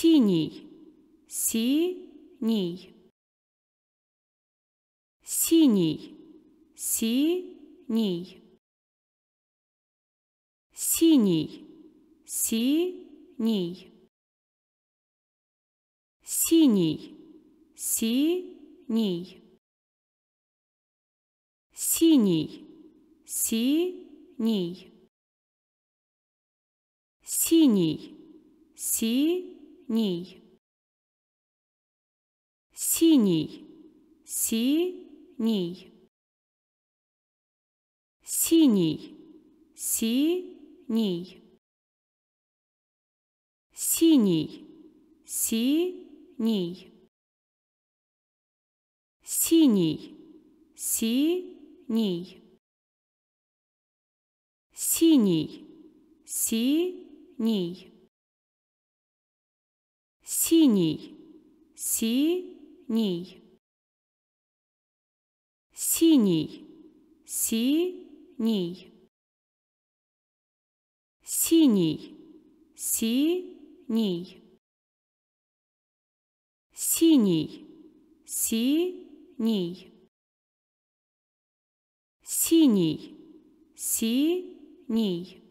синий, синий, синий, синий, синий, синий, синий, синий, синий, синий, синий, синий Ней. Синий. Синий. Синий. Синий. Синий. Синий. Синий. Синий. Синий. Синий синий, синий, синий, синий, синий, синий, синий, синий, синий, синий.